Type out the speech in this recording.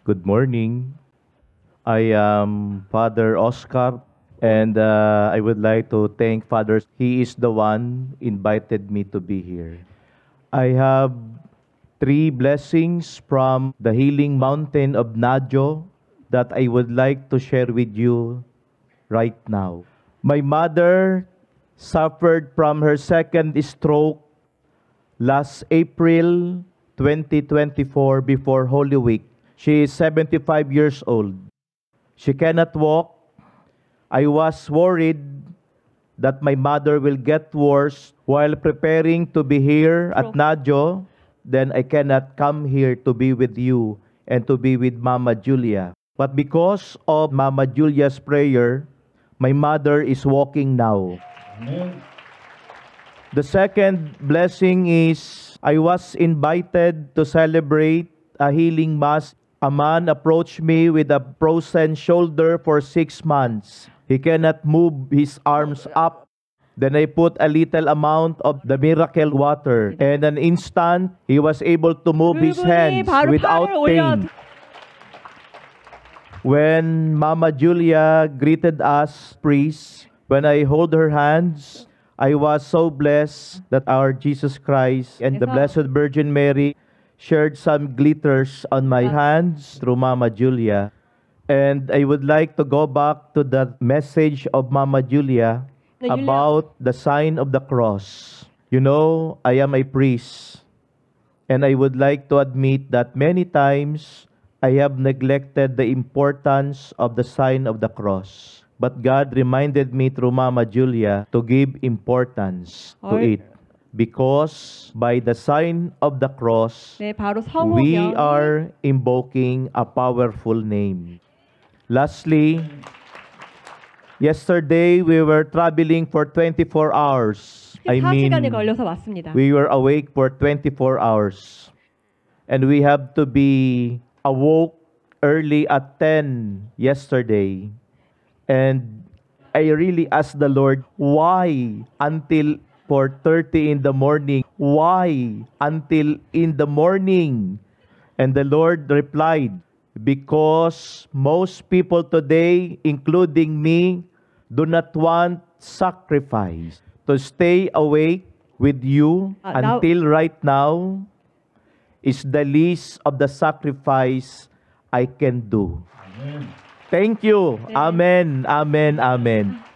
Good morning. I am Father Oscar, and uh, I would like to thank Father. He is the one invited me to be here. I have three blessings from the healing mountain of Najo that I would like to share with you right now. My mother suffered from her second stroke last April 2024 before Holy Week. She is 75 years old. She cannot walk. I was worried that my mother will get worse while preparing to be here at Najo. Then I cannot come here to be with you and to be with Mama Julia. But because of Mama Julia's prayer, my mother is walking now. Amen. The second blessing is I was invited to celebrate a healing mass A man approached me with a frozen shoulder for six months. He cannot move his arms up. Then I put a little amount of the miracle water, and an instant he was able to move his hands without pain. When Mama Julia greeted us priests, when I hold her hands, I was so blessed that our Jesus Christ and the Blessed Virgin Mary shared some glitters on my ah. hands through Mama Julia. And I would like to go back to the message of Mama Julia Na Julia. about the sign of the cross. You know, I am a priest. And I would like to admit that many times I have neglected the importance of the sign of the cross. But God reminded me through Mama Julia to give importance to it. Because by the sign of the cross, 네, we are invoking a powerful name. Lastly, yesterday we were traveling for 24 hours. I mean, we were awake for 24 hours. And we have to be awoke early at 10 yesterday. And I really asked the Lord, why until 4.30 in the morning. Why until in the morning? And the Lord replied, Because most people today, including me, do not want sacrifice. To stay awake with you uh, until right now is the least of the sacrifice I can do. Amen. Thank you. Amen. Amen. Amen. amen.